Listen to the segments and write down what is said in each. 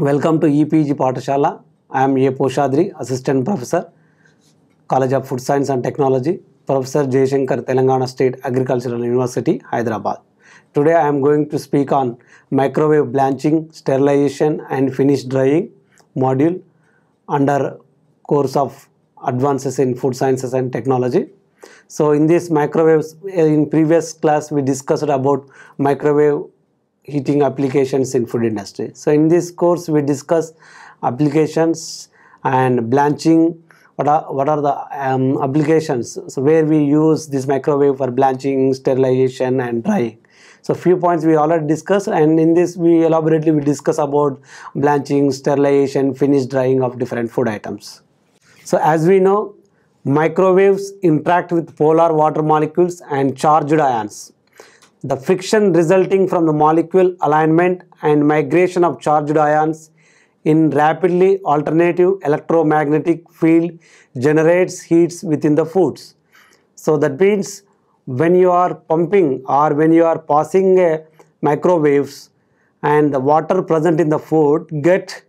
Welcome to EPG Patashala. I am Ye Poshadri, Assistant Professor, College of Food Science and Technology, Professor Jay Telangana State Agricultural University, Hyderabad. Today I am going to speak on microwave blanching, sterilization and finished drying module under course of advances in food sciences and technology. So in this microwave, in previous class we discussed about microwave heating applications in food industry. So in this course we discuss applications and blanching what are, what are the um, applications so where we use this microwave for blanching, sterilization and drying. So few points we already discussed and in this we elaborately we discuss about blanching, sterilization, finish drying of different food items. So as we know microwaves interact with polar water molecules and charged ions the friction resulting from the molecule alignment and migration of charged ions in rapidly alternative electromagnetic field generates heats within the foods. So that means when you are pumping or when you are passing a microwaves and the water present in the food get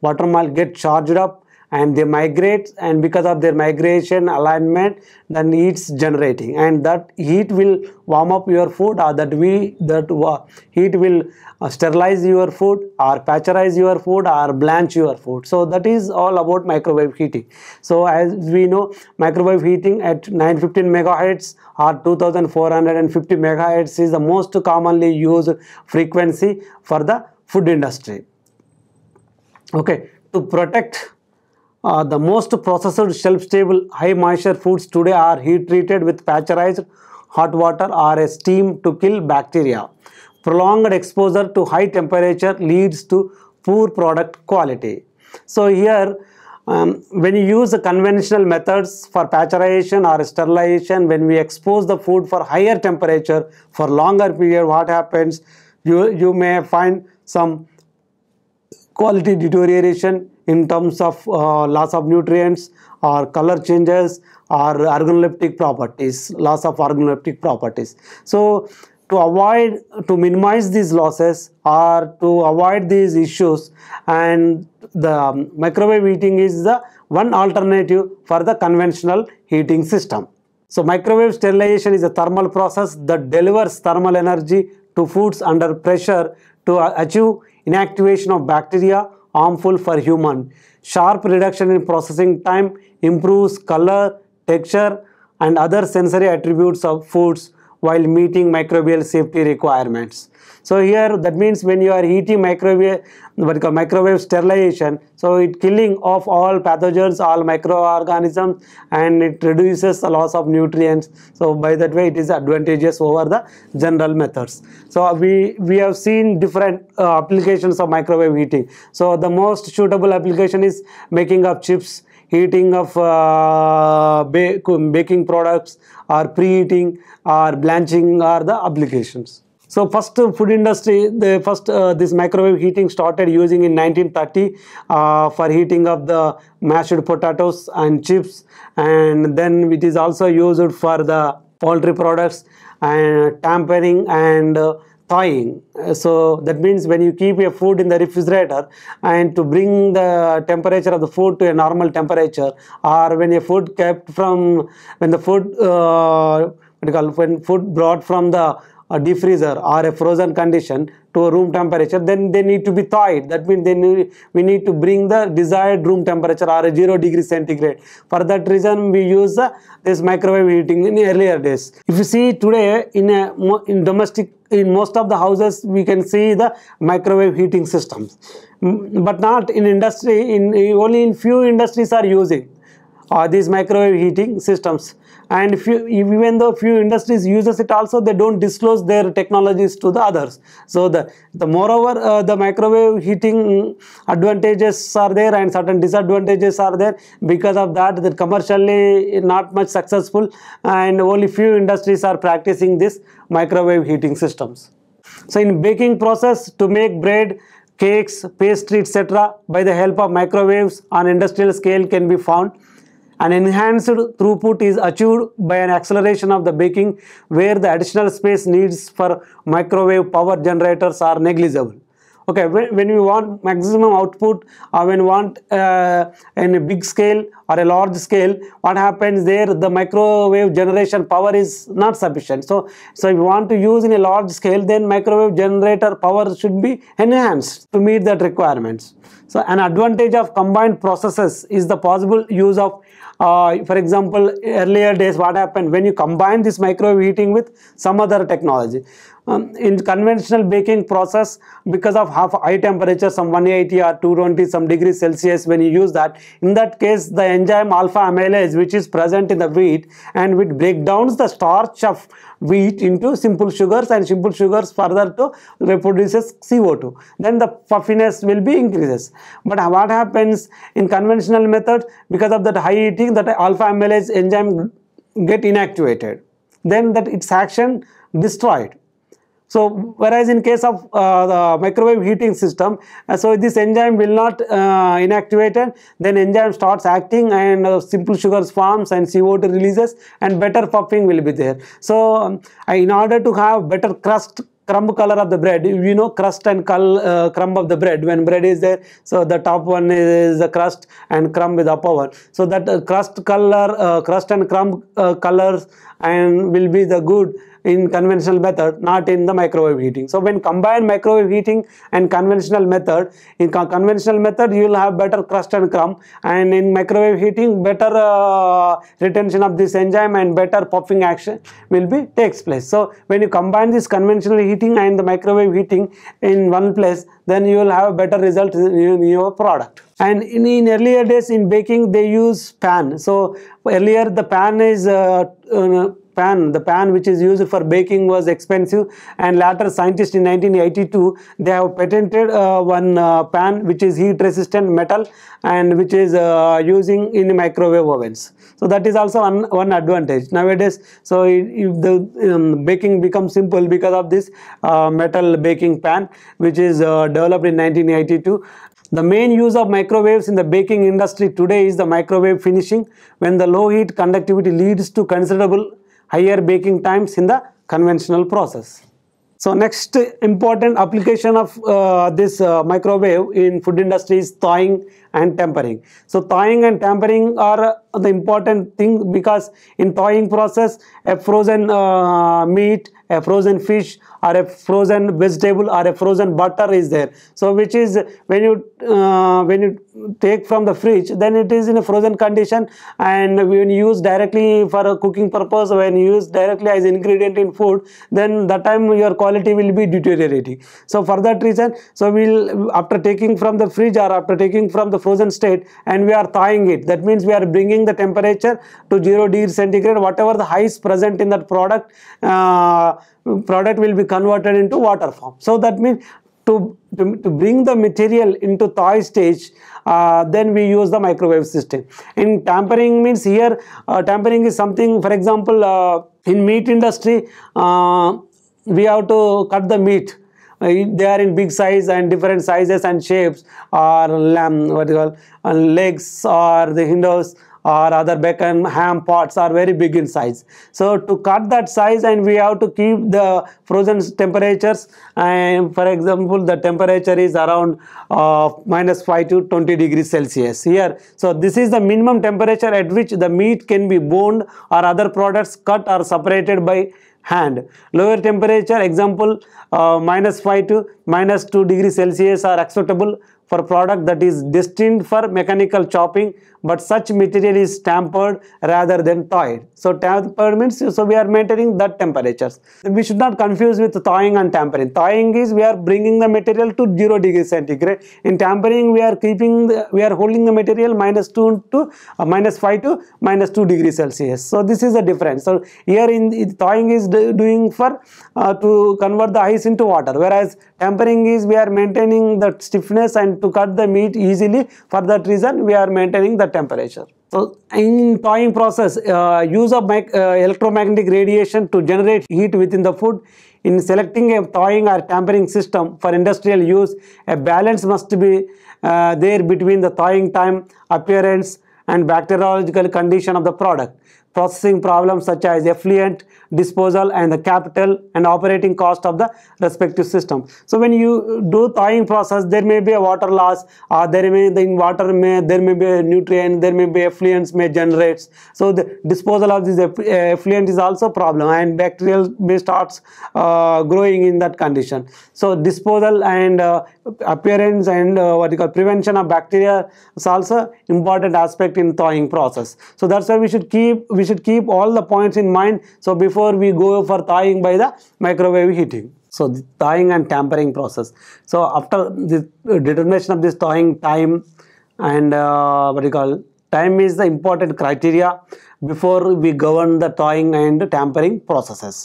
water molecule get charged up and they migrate and because of their migration alignment then heat's generating and that heat will warm up your food or that we that uh, heat will uh, sterilize your food or pasteurize your food or blanch your food so that is all about microwave heating so as we know microwave heating at 915 megahertz or 2450 megahertz is the most commonly used frequency for the food industry okay to protect uh, the most processed shelf-stable high-moisture foods today are heat-treated with pasteurized hot water or steam to kill bacteria. Prolonged exposure to high temperature leads to poor product quality. So here, um, when you use the conventional methods for pasteurization or sterilization, when we expose the food for higher temperature for longer period, what happens? You, you may find some quality deterioration in terms of uh, loss of nutrients or color changes or organoleptic properties, loss of organoleptic properties. So to avoid, to minimize these losses or to avoid these issues and the microwave heating is the one alternative for the conventional heating system. So microwave sterilization is a thermal process that delivers thermal energy to foods under pressure to achieve inactivation of bacteria harmful for human. Sharp reduction in processing time improves color, texture and other sensory attributes of foods while meeting microbial safety requirements. So here that means when you are heating microwave, what call microwave sterilization, so it killing of all pathogens, all microorganisms and it reduces the loss of nutrients. So by that way it is advantageous over the general methods. So we, we have seen different uh, applications of microwave heating. So the most suitable application is making of chips, heating of uh, baking products or preheating or blanching are the applications. So first uh, food industry, the first uh, this microwave heating started using in 1930 uh, for heating of the mashed potatoes and chips and then it is also used for the poultry products and tampering and uh, thawing. So that means when you keep your food in the refrigerator and to bring the temperature of the food to a normal temperature or when your food kept from when the food uh, what you call when food brought from the a defreezer or a frozen condition to a room temperature then they need to be thawed that means they need, we need to bring the desired room temperature or a 0 degree centigrade for that reason we use uh, this microwave heating in earlier days if you see today in a in domestic in most of the houses we can see the microwave heating systems mm, but not in industry in only in few industries are using or these microwave heating systems and few, even though few industries uses it also they don't disclose their technologies to the others so the the moreover uh, the microwave heating advantages are there and certain disadvantages are there because of that The commercially not much successful and only few industries are practicing this microwave heating systems so in baking process to make bread cakes pastry etc by the help of microwaves on industrial scale can be found an enhanced throughput is achieved by an acceleration of the baking where the additional space needs for microwave power generators are negligible. Okay, when, when we want maximum output or uh, when we want uh, in a big scale or a large scale, what happens there? The microwave generation power is not sufficient. So, so if you want to use in a large scale, then microwave generator power should be enhanced to meet that requirements. So, an advantage of combined processes is the possible use of, uh, for example, earlier days what happened when you combine this microwave heating with some other technology. Um, in conventional baking process, because of half high temperature, some 180 or 220, some degrees Celsius, when you use that, in that case, the enzyme alpha amylase which is present in the wheat and which breakdowns the starch of wheat into simple sugars and simple sugars further to reproduces CO2. Then the puffiness will be increases. But what happens in conventional method because of that high eating that alpha amylase enzyme get inactivated. Then that its action destroyed so whereas in case of uh, the microwave heating system, uh, so this enzyme will not uh, inactivated, then enzyme starts acting and uh, simple sugars forms and CO2 releases and better puffing will be there. So um, in order to have better crust crumb color of the bread you know crust and uh, crumb of the bread when bread is there so the top one is the crust and crumb is the upper one so that uh, crust color uh, crust and crumb uh, colors and will be the good in conventional method, not in the microwave heating. So when combined microwave heating and conventional method, in co conventional method you will have better crust and crumb and in microwave heating better uh, retention of this enzyme and better puffing action will be takes place. So when you combine this conventional heating and the microwave heating in one place, then you will have a better result in your product and in, in, earlier days in baking they use pan so earlier the pan is uh, uh, pan, the pan which is used for baking was expensive and later scientists in 1982 they have patented uh, one uh, pan which is heat resistant metal and which is uh, using in microwave ovens. So that is also one, one advantage nowadays. So if the um, baking becomes simple because of this uh, metal baking pan which is uh, developed in 1982 the main use of microwaves in the baking industry today is the microwave finishing when the low heat conductivity leads to considerable higher baking times in the conventional process. So next important application of uh, this uh, microwave in food industry is thawing and tampering. So thawing and tampering are the important thing because in thawing process a frozen uh, meat, a frozen fish or a frozen vegetable or a frozen butter is there. So which is when you uh, when you take from the fridge then it is in a frozen condition and when you use directly for a cooking purpose when you use directly as ingredient in food then that time your quality will be deteriorating. So for that reason so we'll after taking from the fridge or after taking from the frozen state and we are thawing it. That means we are bringing the temperature to 0 degrees centigrade. Whatever the ice present in that product, uh, product will be converted into water form. So that means to, to, to bring the material into thaw stage, uh, then we use the microwave system. In tampering means here, uh, tampering is something, for example, uh, in meat industry, uh, we have to cut the meat uh, they are in big size and different sizes and shapes or lamb um, what you call and uh, legs or the hindus or other bacon ham pots are very big in size so to cut that size and we have to keep the frozen temperatures and for example the temperature is around uh, minus 5 to 20 degrees celsius here so this is the minimum temperature at which the meat can be boned or other products cut or separated by hand. Lower temperature example uh, minus 5 to minus 2 degree Celsius are acceptable for product that is destined for mechanical chopping but such material is tampered rather than thawed. So tampered means so we are maintaining that temperatures. We should not confuse with thawing and tampering. Thawing is we are bringing the material to 0 degree centigrade. In tampering we are keeping the, we are holding the material minus 2 to uh, minus 5 to minus 2 degree Celsius. So this is the difference. So here in thawing is doing for uh, to convert the ice into water whereas tampering is we are maintaining the stiffness and to cut the meat easily. For that reason, we are maintaining the temperature. So in thawing process, uh, use of uh, electromagnetic radiation to generate heat within the food. In selecting a thawing or tampering system for industrial use, a balance must be uh, there between the thawing time, appearance and bacteriological condition of the product processing problems such as effluent, disposal and the capital and operating cost of the respective system. So when you do thawing process, there may be a water loss or uh, there may the in water may there may be a nutrient, there may be effluents may generate. So the disposal of this uh, effluent is also problem and bacterial may starts uh, growing in that condition. So disposal and uh, appearance and uh, what you call prevention of bacteria is also important aspect in thawing process. So that's why we should keep we should keep all the points in mind so before we go for thawing by the microwave heating. So the thawing and tampering process. So after the determination of this thawing time and uh, what do you call time is the important criteria before we govern the thawing and tampering processes.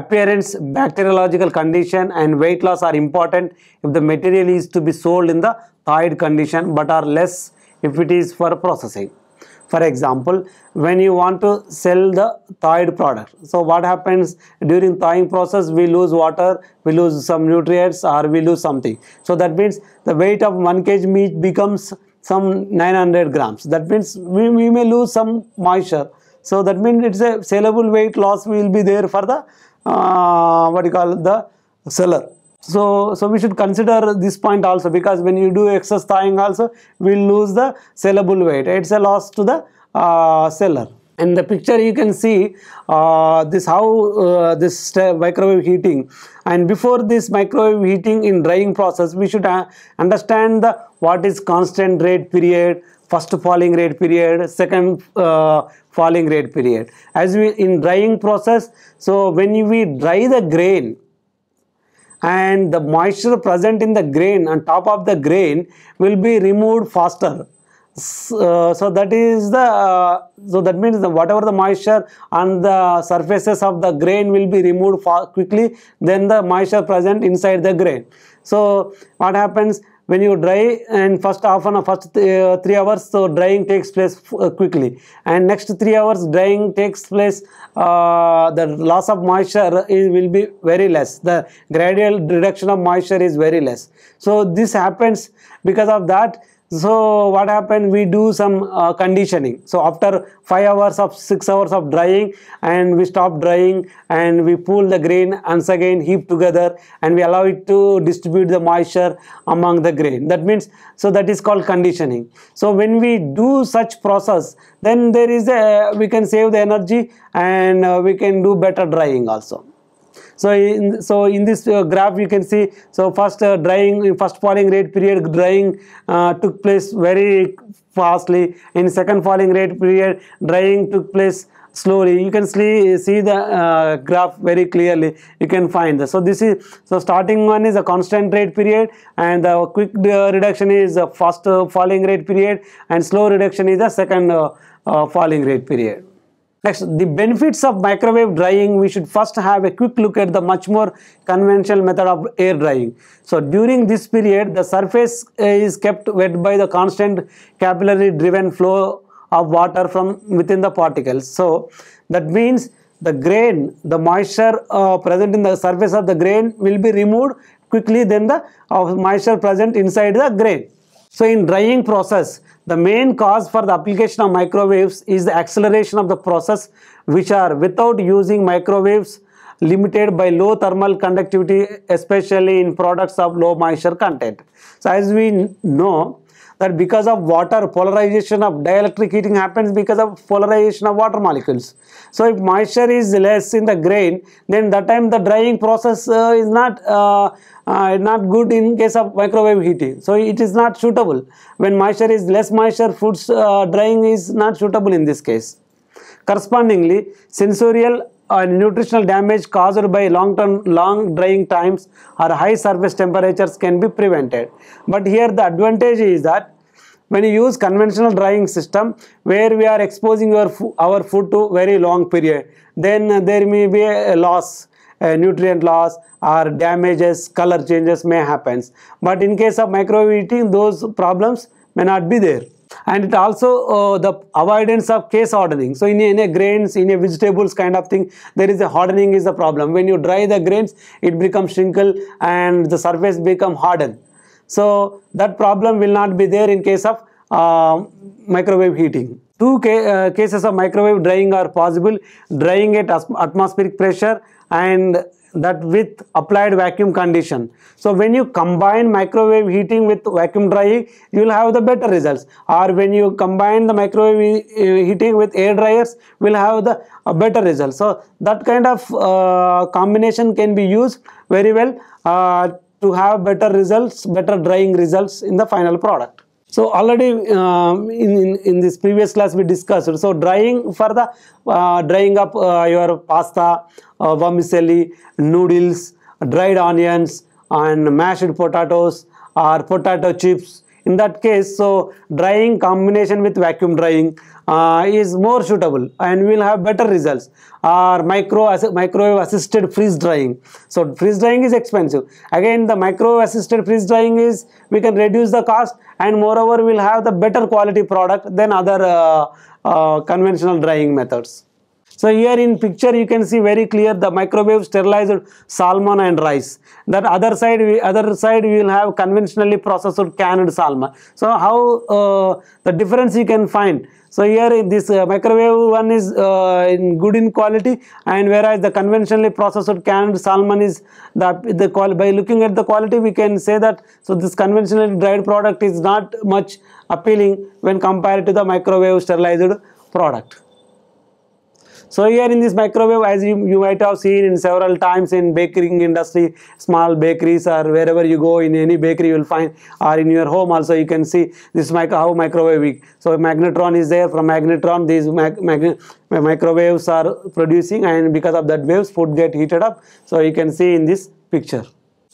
Appearance, bacteriological condition and weight loss are important if the material is to be sold in the thawed condition but are less if it is for processing. For example, when you want to sell the thawed product, so what happens during thawing process, we lose water, we lose some nutrients or we lose something. So that means the weight of 1 kg meat becomes some 900 grams. That means we, we may lose some moisture. So that means it's a saleable weight loss will be there for the, uh, what you call the seller so so we should consider this point also because when you do excess thawing also we'll lose the sellable weight it's a loss to the uh, seller in the picture you can see uh, this how uh, this microwave heating and before this microwave heating in drying process we should uh, understand the what is constant rate period first falling rate period second uh, falling rate period as we in drying process so when we dry the grain and the moisture present in the grain on top of the grain will be removed faster. So, uh, so that is the uh, so that means the whatever the moisture on the surfaces of the grain will be removed quickly then the moisture present inside the grain. So what happens when you dry and first half an hour, first uh, three hours so drying takes place uh, quickly and next three hours drying takes place uh, the loss of moisture is, will be very less the gradual reduction of moisture is very less so this happens because of that so what happened? We do some uh, conditioning. So after 5 hours of 6 hours of drying and we stop drying and we pull the grain once again heap together and we allow it to distribute the moisture among the grain. That means, so that is called conditioning. So when we do such process, then there is a, we can save the energy and uh, we can do better drying also. So in, so in this uh, graph you can see so first uh, drying first falling rate period drying uh, took place very fastly in second falling rate period drying took place slowly you can see, see the uh, graph very clearly you can find this. so this is so starting one is a constant rate period and the quick uh, reduction is a fast uh, falling rate period and slow reduction is the second uh, uh, falling rate period Next, the benefits of microwave drying, we should first have a quick look at the much more conventional method of air drying. So during this period, the surface is kept wet by the constant capillary driven flow of water from within the particles. So that means the grain, the moisture uh, present in the surface of the grain will be removed quickly than the uh, moisture present inside the grain. So in drying process, the main cause for the application of microwaves is the acceleration of the process which are without using microwaves limited by low thermal conductivity, especially in products of low moisture content. So as we know that because of water, polarization of dielectric heating happens because of polarization of water molecules. So if moisture is less in the grain, then that time the drying process uh, is not uh, uh, not good in case of microwave heating. So it is not suitable. When moisture is less moisture, foods uh, drying is not suitable in this case. Correspondingly, sensorial and nutritional damage caused by long-term long drying times or high surface temperatures can be prevented. But here the advantage is that when you use conventional drying system where we are exposing our, our food to very long period, then there may be a loss, a nutrient loss or damages, color changes may happen. But in case of microwave eating, those problems may not be there and it also uh, the avoidance of case hardening so in a, in a grains in a vegetables kind of thing there is a hardening is the problem when you dry the grains it becomes shrinkle and the surface become hardened so that problem will not be there in case of uh, microwave heating two uh, cases of microwave drying are possible drying at atmospheric pressure and that with applied vacuum condition. So when you combine microwave heating with vacuum drying, you will have the better results. Or when you combine the microwave eh, heating with air dryers, will have the uh, better results. So that kind of uh, combination can be used very well uh, to have better results, better drying results in the final product. So already um, in, in, in, this previous class we discussed. So drying for the uh, drying up uh, your pasta, uh, vermicelli, noodles, dried onions and mashed potatoes or potato chips. In that case, so drying combination with vacuum drying uh, is more suitable and will have better results or micro microwave assisted freeze drying so freeze drying is expensive again the microwave assisted freeze drying is we can reduce the cost and moreover we'll have the better quality product than other uh, uh, conventional drying methods so here in picture you can see very clear the microwave sterilized salmon and rice. That other side, we, other side we will have conventionally processed canned salmon. So how uh, the difference you can find. So here this uh, microwave one is uh, in good in quality and whereas the conventionally processed canned salmon is the, the by looking at the quality we can say that so this conventionally dried product is not much appealing when compared to the microwave sterilized product. So here in this microwave, as you, you might have seen in several times in baking industry, small bakeries or wherever you go in any bakery you will find or in your home also you can see this micro how microwave So magnetron is there from magnetron these mag, mag, microwaves are producing and because of that waves food get heated up. So you can see in this picture.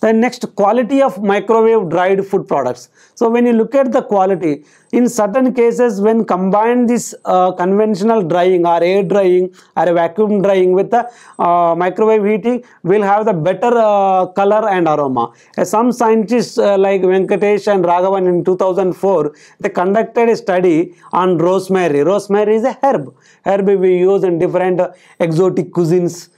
Then next quality of microwave dried food products. So when you look at the quality, in certain cases when combined this uh, conventional drying or air drying or vacuum drying with the uh, microwave heating will have the better uh, color and aroma. Uh, some scientists uh, like Venkatesh and Raghavan in 2004, they conducted a study on rosemary. Rosemary is a herb. Herb we use in different uh, exotic cuisines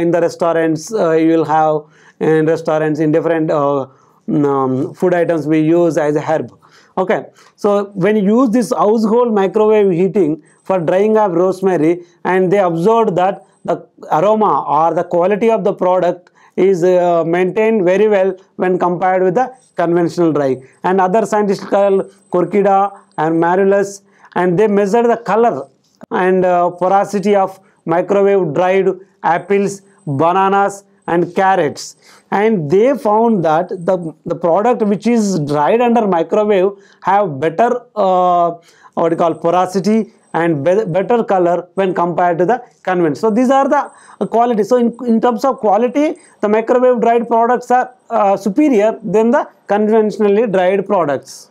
in the restaurants you will have and restaurants in different uh, mm, um, food items we use as a herb okay so when you use this household microwave heating for drying of rosemary and they observed that the aroma or the quality of the product is uh, maintained very well when compared with the conventional drying and other scientists called Corkida and Marulus and they measured the color and uh, porosity of microwave dried apples bananas and carrots and they found that the, the product which is dried under microwave have better uh, what you call porosity and be better color when compared to the conventional. So these are the uh, quality. So in, in terms of quality, the microwave dried products are uh, superior than the conventionally dried products.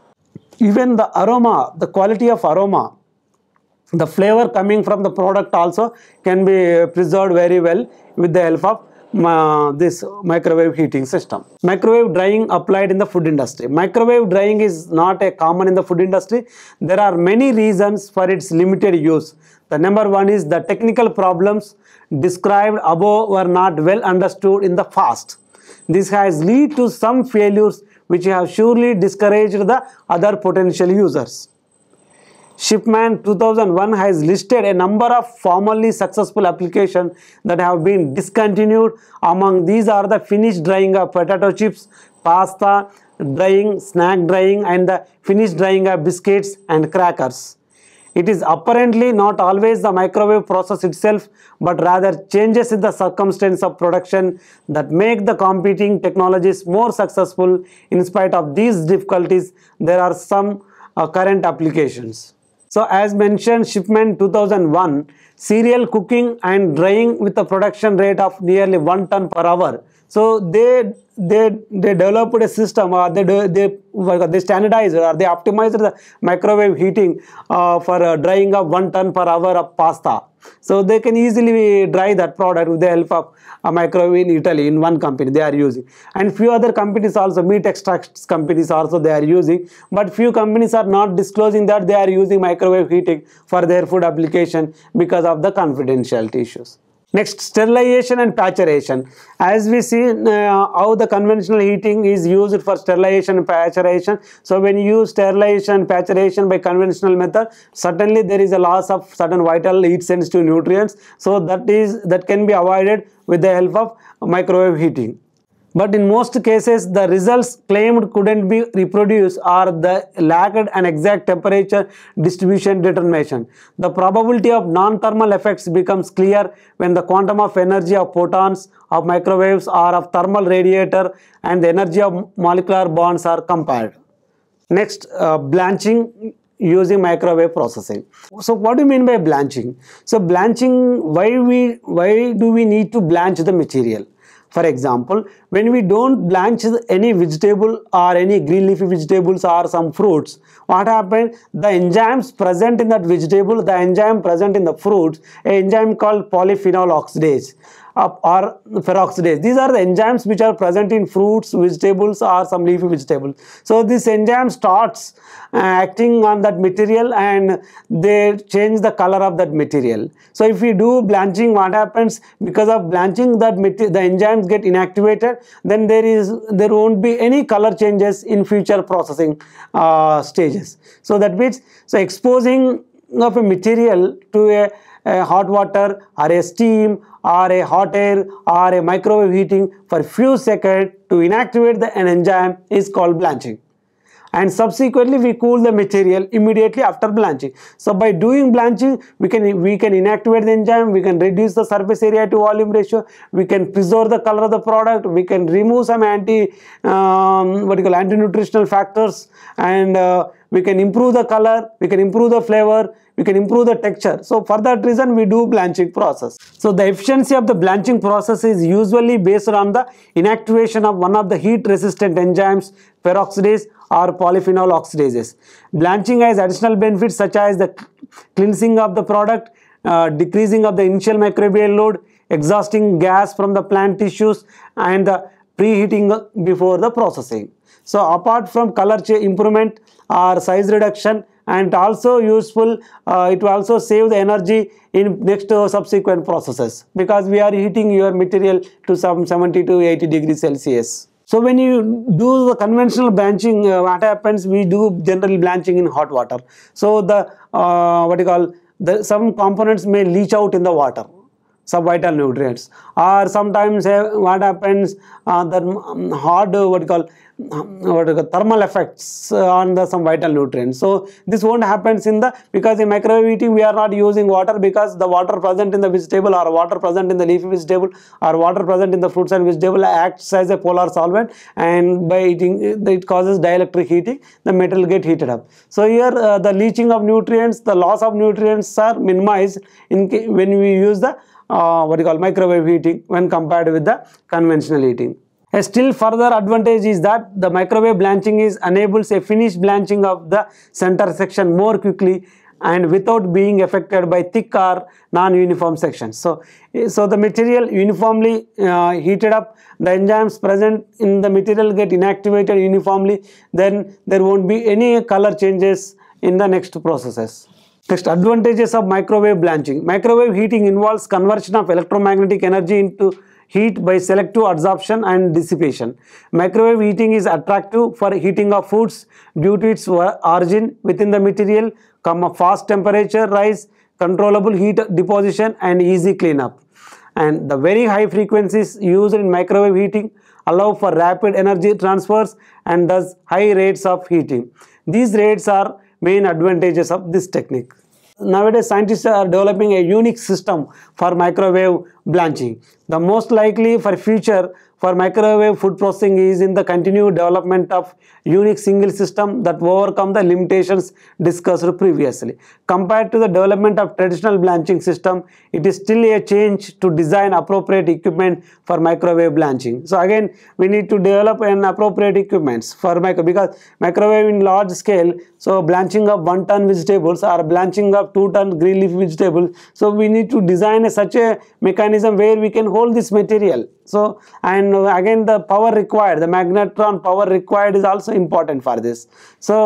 Even the aroma, the quality of aroma, the flavor coming from the product also can be preserved very well with the help of uh, this microwave heating system. Microwave drying applied in the food industry. Microwave drying is not a common in the food industry. There are many reasons for its limited use. The number one is the technical problems described above were not well understood in the past. This has led to some failures which have surely discouraged the other potential users. Shipman 2001 has listed a number of formerly successful applications that have been discontinued. Among these are the finished drying of potato chips, pasta, drying, snack drying and the finished drying of biscuits and crackers. It is apparently not always the microwave process itself, but rather changes in the circumstance of production that make the competing technologies more successful. In spite of these difficulties, there are some uh, current applications. So as mentioned, shipment 2001, cereal cooking and drying with a production rate of nearly 1 ton per hour. So they they they developed a system or uh, they they uh, they standardized or they optimized the microwave heating uh, for uh, drying up one ton per hour of pasta. So they can easily dry that product with the help of a microwave in Italy in one company they are using. And few other companies also, meat extracts companies also they are using. But few companies are not disclosing that they are using microwave heating for their food application because of the confidentiality issues. Next, sterilization and pasteurization. As we see uh, how the conventional heating is used for sterilization and pasteurization. So when you use sterilization and pasteurization by conventional method, certainly there is a loss of certain vital heat sensitive nutrients. So that is that can be avoided with the help of microwave heating. But in most cases, the results claimed couldn't be reproduced or the lacked an exact temperature distribution determination. The probability of non-thermal effects becomes clear when the quantum of energy of photons, of microwaves or of thermal radiator and the energy of molecular bonds are compared. Next, uh, blanching using microwave processing. So what do you mean by blanching? So blanching, why, we, why do we need to blanch the material? For example, when we don't blanch any vegetable or any green leafy vegetables or some fruits, what happens? The enzymes present in that vegetable, the enzyme present in the fruits, enzyme called polyphenol oxidase or peroxidase. These are the enzymes which are present in fruits, vegetables or some leafy vegetables. So this enzyme starts uh, acting on that material and they change the color of that material. So if we do blanching what happens because of blanching that the enzymes get inactivated then there is there won't be any color changes in future processing uh, stages. So that means so exposing of a material to a a hot water or a steam or a hot air or a microwave heating for few seconds to inactivate the enzyme is called blanching and subsequently we cool the material immediately after blanching. So by doing blanching we can we can inactivate the enzyme, we can reduce the surface area to volume ratio, we can preserve the color of the product, we can remove some anti um, what you call anti-nutritional factors and uh, we can improve the color, we can improve the flavor, we can improve the texture. So for that reason we do blanching process. So the efficiency of the blanching process is usually based on the inactivation of one of the heat resistant enzymes peroxidase or polyphenol oxidases. Blanching has additional benefits such as the cleansing of the product, uh, decreasing of the initial microbial load, exhausting gas from the plant tissues and the preheating before the processing. So apart from color improvement or size reduction and also useful, uh, it will also save the energy in next uh, subsequent processes because we are heating your material to some 70 to 80 degrees Celsius. So when you do the conventional blanching, uh, what happens? We do general blanching in hot water. So the uh, what you call the some components may leach out in the water vital nutrients or sometimes eh, what happens uh, the um, hard uh, what you call um, what you call, thermal effects uh, on the some vital nutrients so this won't happens in the because in microwave eating we are not using water because the water present in the vegetable or water present in the leafy vegetable or water present in the fruits and vegetable acts as a polar solvent and by eating eh, it causes dielectric heating the metal get heated up so here uh, the leaching of nutrients the loss of nutrients are minimized in when we use the uh, what you call microwave heating when compared with the conventional heating. A still further advantage is that the microwave blanching is enables a finished blanching of the center section more quickly and without being affected by thick or non-uniform sections. So, so the material uniformly uh, heated up, the enzymes present in the material get inactivated uniformly, then there won't be any color changes in the next processes. Next, advantages of microwave blanching. Microwave heating involves conversion of electromagnetic energy into heat by selective absorption and dissipation. Microwave heating is attractive for heating of foods due to its origin within the material, a fast temperature rise, controllable heat deposition and easy cleanup. And the very high frequencies used in microwave heating allow for rapid energy transfers and thus high rates of heating. These rates are main advantages of this technique. Nowadays, scientists are developing a unique system for microwave blanching. The most likely for future, for microwave food processing is in the continued development of unique single system that overcome the limitations discussed previously. Compared to the development of traditional blanching system, it is still a change to design appropriate equipment for microwave blanching. So again, we need to develop an appropriate equipments for micro because microwave in large scale, so blanching of one ton vegetables or blanching of two ton green leaf vegetables. So we need to design a, such a mechanism where we can hold this material so, and uh, again the power required, the magnetron power required is also important for this. So,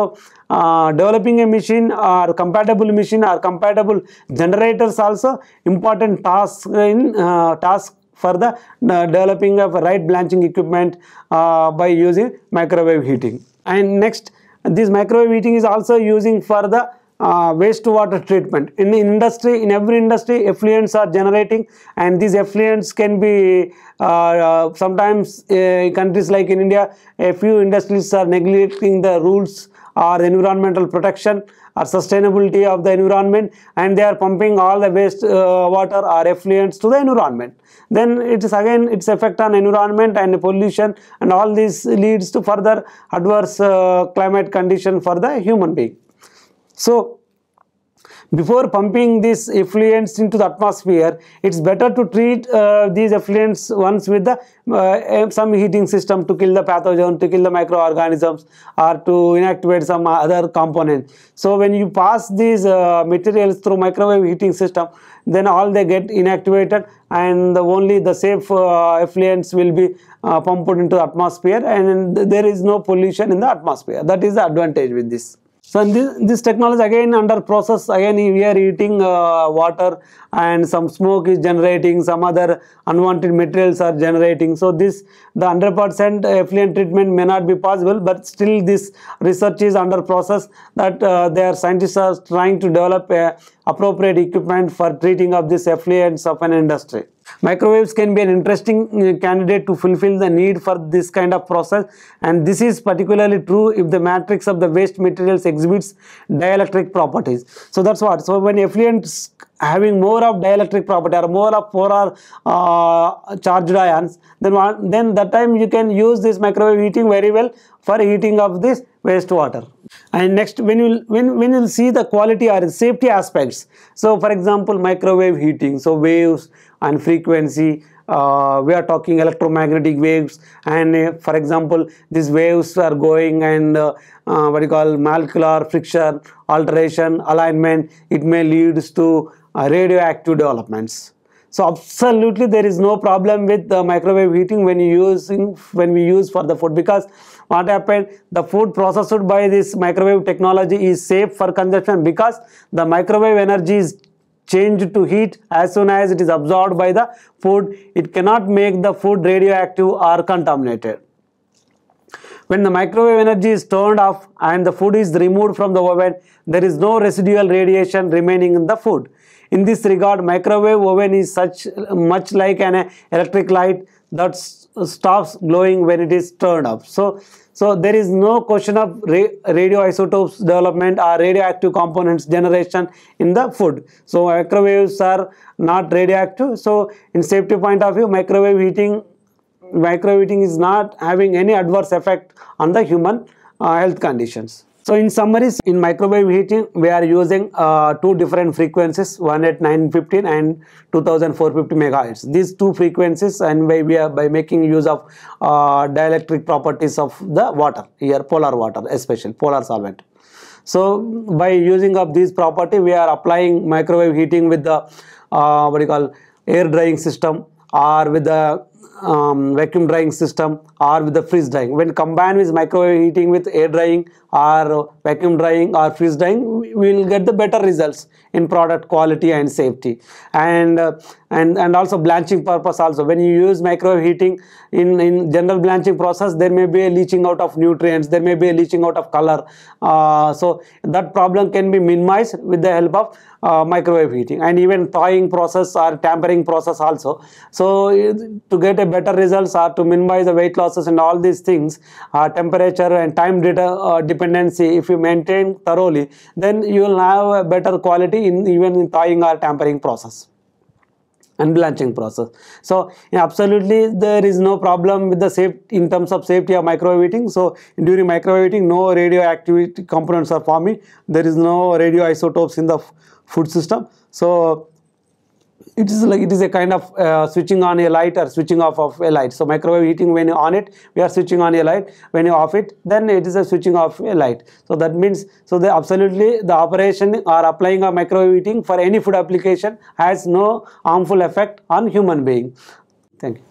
uh, developing a machine or compatible machine or compatible generators also important task in uh, task for the uh, developing of right blanching equipment uh, by using microwave heating. And next, this microwave heating is also using for the uh, wastewater treatment. In industry, in every industry, effluents are generating and these effluents can be uh, uh, sometimes uh, countries like in India, a few industries are neglecting the rules or environmental protection or sustainability of the environment and they are pumping all the waste uh, water or effluents to the environment. Then it is again its effect on environment and pollution and all this leads to further adverse uh, climate condition for the human being. So, before pumping these effluents into the atmosphere, it's better to treat uh, these effluents once with the, uh, some heating system to kill the pathogen, to kill the microorganisms or to inactivate some other component. So when you pass these uh, materials through microwave heating system, then all they get inactivated and the only the safe uh, effluents will be uh, pumped into the atmosphere and there is no pollution in the atmosphere. That is the advantage with this. So this, this technology again under process, again we are eating uh, water and some smoke is generating, some other unwanted materials are generating. So this, the 100% effluent treatment may not be possible, but still this research is under process that uh, their scientists are trying to develop appropriate equipment for treating of this effluents of an industry microwaves can be an interesting uh, candidate to fulfill the need for this kind of process and this is particularly true if the matrix of the waste materials exhibits dielectric properties so that's what so when effluents having more of dielectric property or more of polar uh, charged ions then one, then that time you can use this microwave heating very well for heating of this wastewater and next when you when when you'll see the quality or safety aspects so for example microwave heating so waves and frequency uh, we are talking electromagnetic waves and uh, for example these waves are going and uh, uh what you call molecular friction alteration alignment it may leads to uh, radioactive developments so absolutely there is no problem with the microwave heating when you using when we use for the food because what happened the food processed by this microwave technology is safe for consumption because the microwave energy is changed to heat as soon as it is absorbed by the food. It cannot make the food radioactive or contaminated. When the microwave energy is turned off and the food is removed from the oven, there is no residual radiation remaining in the food. In this regard, microwave oven is such much like an electric light that stops glowing when it is turned off. So, so there is no question of ra radioisotopes development or radioactive components generation in the food. So microwaves are not radioactive. So in safety point of view, microwave heating, microwave heating is not having any adverse effect on the human uh, health conditions. So in summary, in microwave heating, we are using uh, two different frequencies, one at 915 and 2450 megahertz. These two frequencies and by, we are, by making use of uh, dielectric properties of the water, here polar water, especially polar solvent. So by using of these property, we are applying microwave heating with the uh, what you call air drying system or with the um, vacuum drying system or with the freeze drying. When combined with microwave heating with air drying or vacuum drying or freeze drying, we will get the better results in product quality and safety and uh, and and also blanching purpose also when you use microwave heating in in general blanching process there may be a leaching out of nutrients there may be a leaching out of color uh, so that problem can be minimized with the help of uh, microwave heating and even thawing process or tampering process also so to get a better results or to minimize the weight losses and all these things uh, temperature and time data uh, dependency if you maintain thoroughly then you will have a better quality in even in thawing or tampering process and blanching process. So absolutely there is no problem with the safe in terms of safety of microwave eating. So during microwave eating no radioactive components are forming. There is no radioisotopes in the food system. So it is like it is a kind of uh, switching on a light or switching off of a light so microwave heating when you on it we are switching on a light when you off it then it is a switching off a light so that means so the absolutely the operation or applying a microwave heating for any food application has no harmful effect on human being thank you